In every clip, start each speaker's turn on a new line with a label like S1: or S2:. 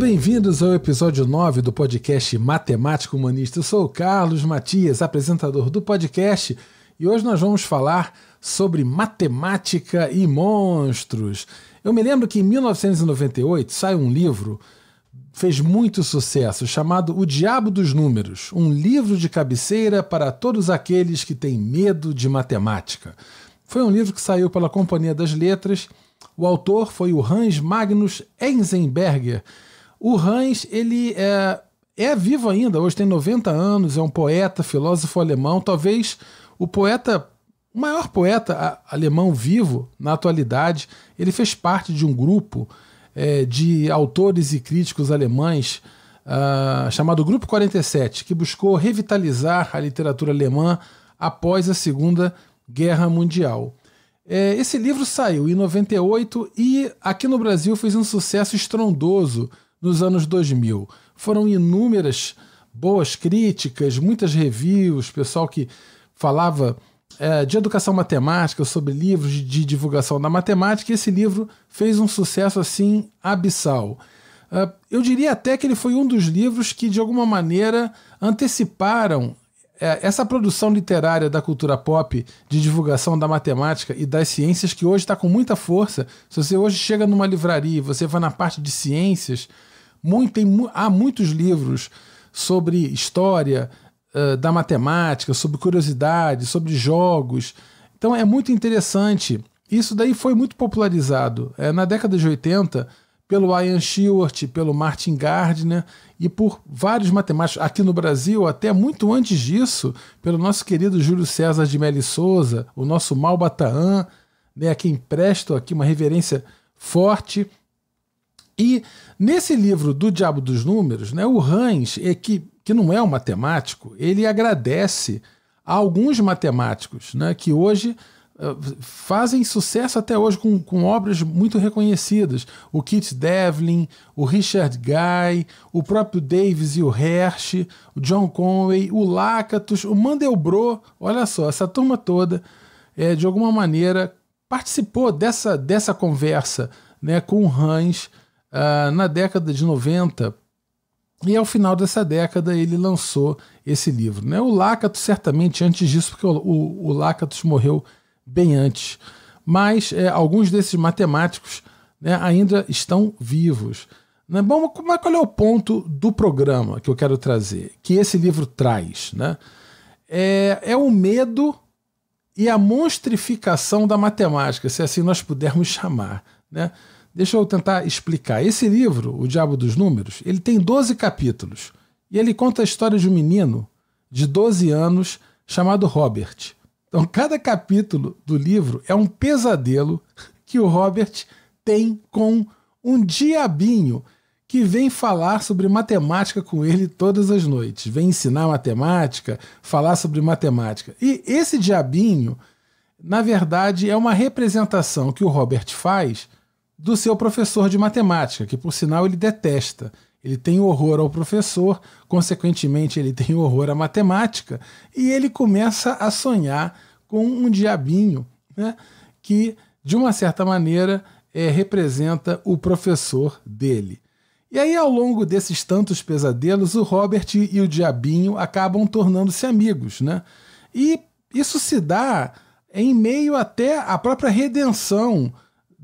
S1: bem-vindos ao episódio 9 do podcast Matemático Humanista. Eu sou o Carlos Matias, apresentador do podcast, e hoje nós vamos falar sobre matemática e monstros. Eu me lembro que em 1998 sai um livro, fez muito sucesso, chamado O Diabo dos Números, um livro de cabeceira para todos aqueles que têm medo de matemática. Foi um livro que saiu pela Companhia das Letras. O autor foi o Hans Magnus Enzenberger, o Hans, ele é, é vivo ainda, hoje tem 90 anos, é um poeta, filósofo alemão, talvez o poeta, o maior poeta alemão vivo na atualidade. Ele fez parte de um grupo é, de autores e críticos alemães uh, chamado Grupo 47, que buscou revitalizar a literatura alemã após a Segunda Guerra Mundial. É, esse livro saiu em 98 e aqui no Brasil fez um sucesso estrondoso nos anos 2000. Foram inúmeras boas críticas, muitas reviews, pessoal que falava é, de educação matemática, sobre livros de, de divulgação da matemática, e esse livro fez um sucesso assim abissal. Uh, eu diria até que ele foi um dos livros que, de alguma maneira, anteciparam é, essa produção literária da cultura pop, de divulgação da matemática e das ciências, que hoje está com muita força. Se você hoje chega numa livraria e você vai na parte de ciências, muito, tem, há muitos livros sobre história uh, da matemática, sobre curiosidade, sobre jogos. Então é muito interessante. Isso daí foi muito popularizado é, na década de 80 pelo Ian Stewart, pelo Martin Gardner e por vários matemáticos aqui no Brasil, até muito antes disso, pelo nosso querido Júlio César de Melli Souza, o nosso Malbataan, né, a quem presto aqui uma reverência forte. E nesse livro do Diabo dos Números, né, o Hans, é que, que não é um matemático, ele agradece a alguns matemáticos né, que hoje eh, fazem sucesso até hoje com, com obras muito reconhecidas. O Kit Devlin, o Richard Guy, o próprio Davis e o Hersh, o John Conway, o Lakatos, o Mandelbrot. Olha só, essa turma toda, é, de alguma maneira, participou dessa, dessa conversa né, com o Hans uh, na década de 90. E ao final dessa década ele lançou esse livro. Né? O Lácatos, certamente antes disso, porque o, o, o Lácatos morreu bem antes. Mas é, alguns desses matemáticos né, ainda estão vivos. Né? Bom, mas é, qual é o ponto do programa que eu quero trazer, que esse livro traz? Né? É, é o medo e a monstrificação da matemática, se assim nós pudermos chamar. Né? Deixa eu tentar explicar. Esse livro, O Diabo dos Números, ele tem 12 capítulos e ele conta a história de um menino de 12 anos chamado Robert. Então, cada capítulo do livro é um pesadelo que o Robert tem com um diabinho que vem falar sobre matemática com ele todas as noites, vem ensinar matemática, falar sobre matemática. E esse diabinho, na verdade, é uma representação que o Robert faz do seu professor de matemática, que por sinal ele detesta. Ele tem horror ao professor, consequentemente, ele tem horror à matemática, e ele começa a sonhar com um diabinho né, que, de uma certa maneira, é, representa o professor dele. E aí, ao longo desses tantos pesadelos, o Robert e o diabinho acabam tornando-se amigos. Né? E isso se dá em meio até à própria redenção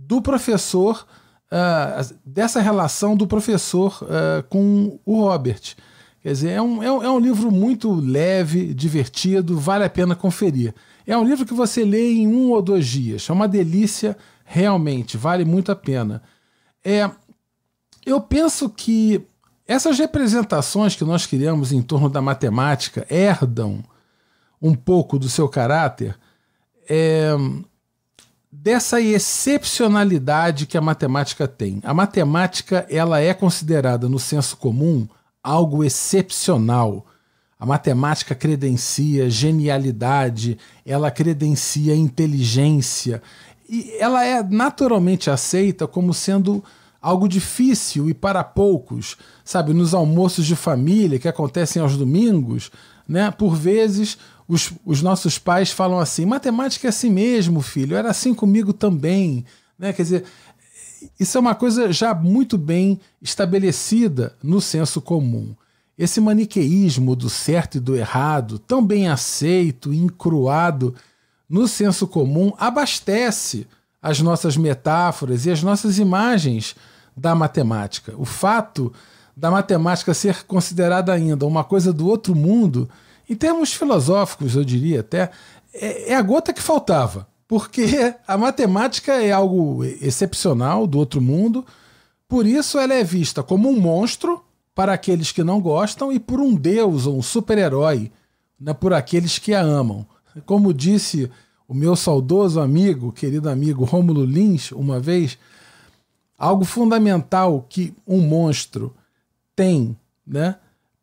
S1: do professor, uh, dessa relação do professor uh, com o Robert. Quer dizer, é um, é um, é, um, livro muito leve, divertido, vale a pena conferir. É um livro que você lê em um ou dois dias. É uma delícia, realmente, vale muito a pena. É, eu penso que essas representações que nós criamos em torno da matemática herdam um pouco do seu caráter. É, dessa excepcionalidade que a matemática tem. A matemática ela é considerada no senso comum algo excepcional. A matemática credencia genialidade, ela credencia inteligência e ela é naturalmente aceita como sendo algo difícil e para poucos, sabe, nos almoços de família que acontecem aos domingos, né? Por vezes os, os nossos pais falam assim: matemática é assim mesmo, filho, era assim comigo também. Né? Quer dizer, isso é uma coisa já muito bem estabelecida no senso comum. Esse maniqueísmo do certo e do errado, tão bem aceito e encruado no senso comum, abastece as nossas metáforas e as nossas imagens da matemática. O fato da matemática ser considerada ainda uma coisa do outro mundo em termos filosóficos, eu diria até, é, é, a gota que faltava, porque a matemática é algo excepcional do outro mundo, por isso ela é vista como um monstro para aqueles que não gostam e por um deus ou um super-herói né, por aqueles que a amam. Como disse o meu saudoso amigo, querido amigo Rômulo Lins, uma vez, algo fundamental que um monstro tem, né,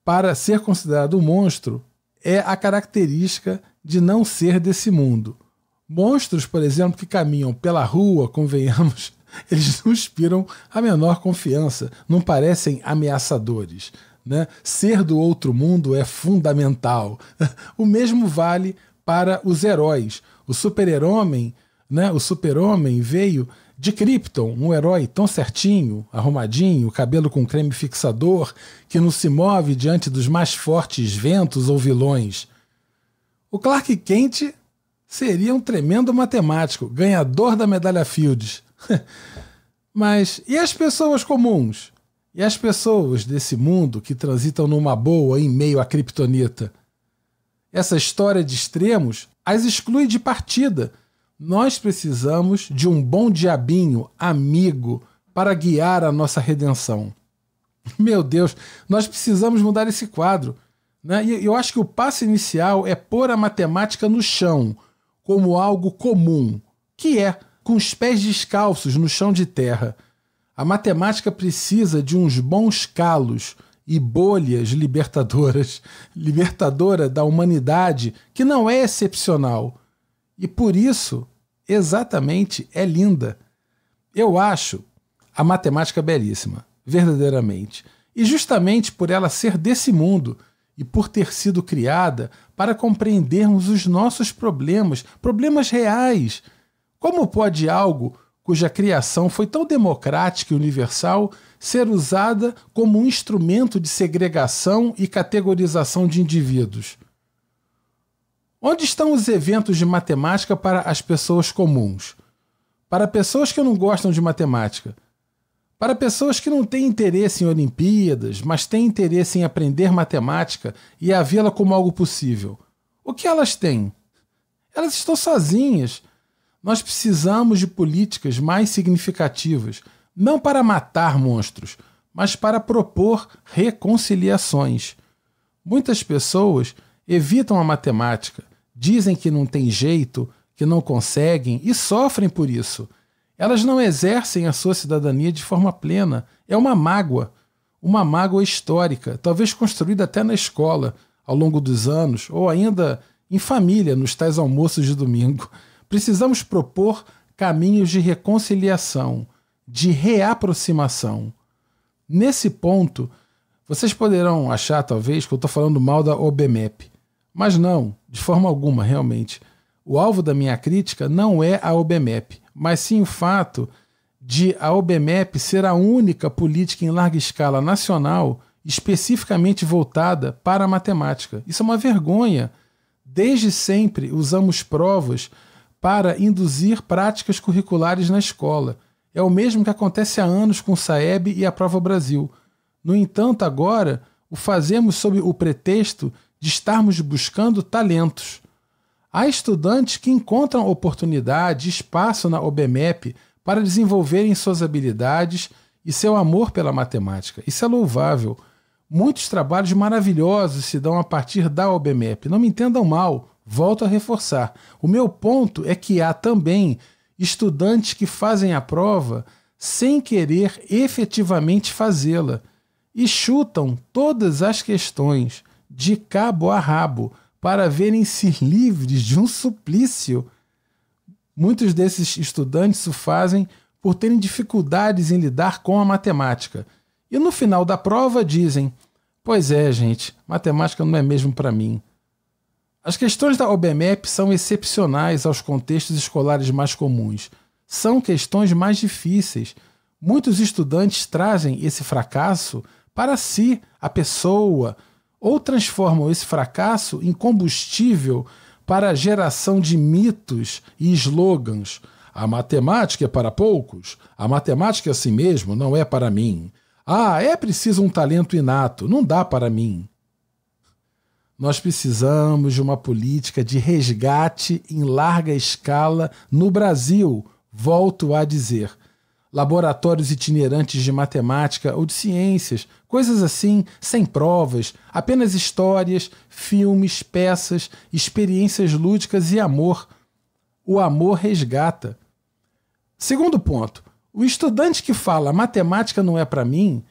S1: para ser considerado um monstro, é a característica de não ser desse mundo. Monstros, por exemplo, que caminham pela rua, convenhamos, eles não inspiram a menor confiança, não parecem ameaçadores. Né? Ser do outro mundo é fundamental. O mesmo vale para os heróis. O super-herói, né? O super veio de Krypton, um herói tão certinho, arrumadinho, cabelo com creme fixador, que não se move diante dos mais fortes ventos ou vilões. O Clark Kent seria um tremendo matemático, ganhador da medalha Fields. Mas e as pessoas comuns? E as pessoas desse mundo que transitam numa boa em meio à criptonita? Essa história de extremos as exclui de partida nós precisamos de um bom diabinho, amigo, para guiar a nossa redenção. Meu Deus, nós precisamos mudar esse quadro. Né? E eu acho que o passo inicial é pôr a matemática no chão, como algo comum, que é com os pés descalços no chão de terra. A matemática precisa de uns bons calos e bolhas libertadoras, libertadora da humanidade, que não é excepcional. E por isso Exatamente, é linda. Eu acho a matemática belíssima, verdadeiramente. E justamente por ela ser desse mundo e por ter sido criada para compreendermos os nossos problemas, problemas reais. Como pode algo cuja criação foi tão democrática e universal ser usada como um instrumento de segregação e categorização de indivíduos? Onde estão os eventos de matemática para as pessoas comuns? Para pessoas que não gostam de matemática? Para pessoas que não têm interesse em Olimpíadas, mas têm interesse em aprender matemática e a vê-la como algo possível? O que elas têm? Elas estão sozinhas. Nós precisamos de políticas mais significativas, não para matar monstros, mas para propor reconciliações. Muitas pessoas evitam a matemática, dizem que não tem jeito, que não conseguem e sofrem por isso. Elas não exercem a sua cidadania de forma plena. É uma mágoa, uma mágoa histórica, talvez construída até na escola ao longo dos anos ou ainda em família nos tais almoços de domingo. Precisamos propor caminhos de reconciliação, de reaproximação. Nesse ponto, vocês poderão achar, talvez, que eu estou falando mal da OBMEP. Mas não, de forma alguma, realmente. O alvo da minha crítica não é a OBMEP, mas sim o fato de a OBMEP ser a única política em larga escala nacional especificamente voltada para a matemática. Isso é uma vergonha. Desde sempre usamos provas para induzir práticas curriculares na escola. É o mesmo que acontece há anos com o Saeb e a Prova Brasil. No entanto, agora o fazemos sob o pretexto de estarmos buscando talentos. Há estudantes que encontram oportunidade e espaço na OBMEP para desenvolverem suas habilidades e seu amor pela matemática. Isso é louvável. Muitos trabalhos maravilhosos se dão a partir da OBMEP. Não me entendam mal, volto a reforçar. O meu ponto é que há também estudantes que fazem a prova sem querer efetivamente fazê-la e chutam todas as questões de cabo a rabo, para verem-se livres de um suplício. Muitos desses estudantes o fazem por terem dificuldades em lidar com a matemática. E no final da prova dizem: Pois é, gente, matemática não é mesmo para mim. As questões da OBMEP são excepcionais aos contextos escolares mais comuns. São questões mais difíceis. Muitos estudantes trazem esse fracasso para si, a pessoa, ou transformam esse fracasso em combustível para a geração de mitos e slogans. A matemática é para poucos, a matemática é assim mesmo não é para mim. Ah, é preciso um talento inato, não dá para mim. Nós precisamos de uma política de resgate em larga escala no Brasil, volto a dizer laboratórios itinerantes de matemática ou de ciências, coisas assim, sem provas, apenas histórias, filmes, peças, experiências lúdicas e amor. O amor resgata. Segundo ponto, o estudante que fala matemática não é para mim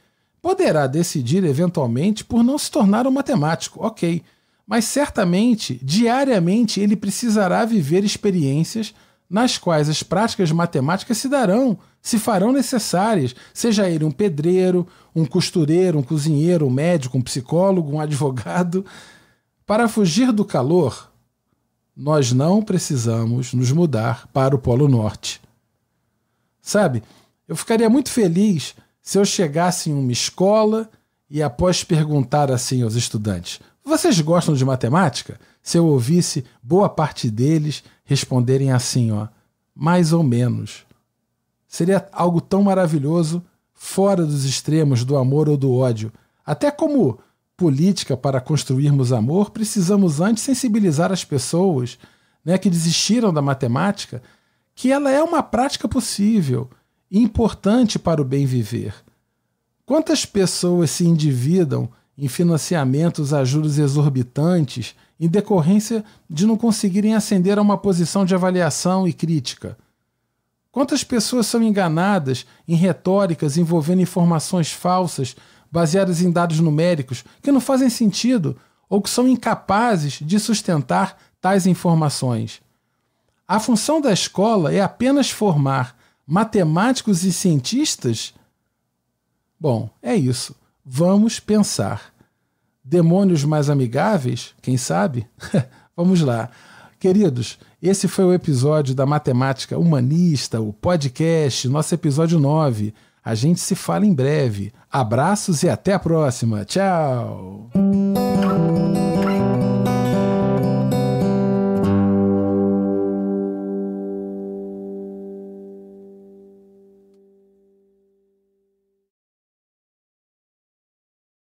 S1: poderá decidir eventualmente por não se tornar um matemático, ok, mas certamente, diariamente, ele precisará viver experiências nas quais as práticas matemáticas se darão, se farão necessárias, seja ele um pedreiro, um costureiro, um cozinheiro, um médico, um psicólogo, um advogado. Para fugir do calor, nós não precisamos nos mudar para o Polo Norte. Sabe, eu ficaria muito feliz se eu chegasse em uma escola e após perguntar assim aos estudantes: Vocês gostam de matemática? se eu ouvisse boa parte deles responderem assim, ó, mais ou menos. Seria algo tão maravilhoso, fora dos extremos do amor ou do ódio. Até como política para construirmos amor, precisamos antes sensibilizar as pessoas né, que desistiram da matemática que ela é uma prática possível e importante para o bem viver. Quantas pessoas se endividam em financiamentos a juros exorbitantes em decorrência de não conseguirem ascender a uma posição de avaliação e crítica. Quantas pessoas são enganadas em retóricas envolvendo informações falsas baseadas em dados numéricos que não fazem sentido ou que são incapazes de sustentar tais informações? A função da escola é apenas formar matemáticos e cientistas? Bom, é isso. Vamos pensar. Demônios mais amigáveis? Quem sabe? Vamos lá. Queridos, esse foi o episódio da Matemática Humanista, o podcast, nosso episódio 9. A gente se fala em breve. Abraços e até a próxima. Tchau!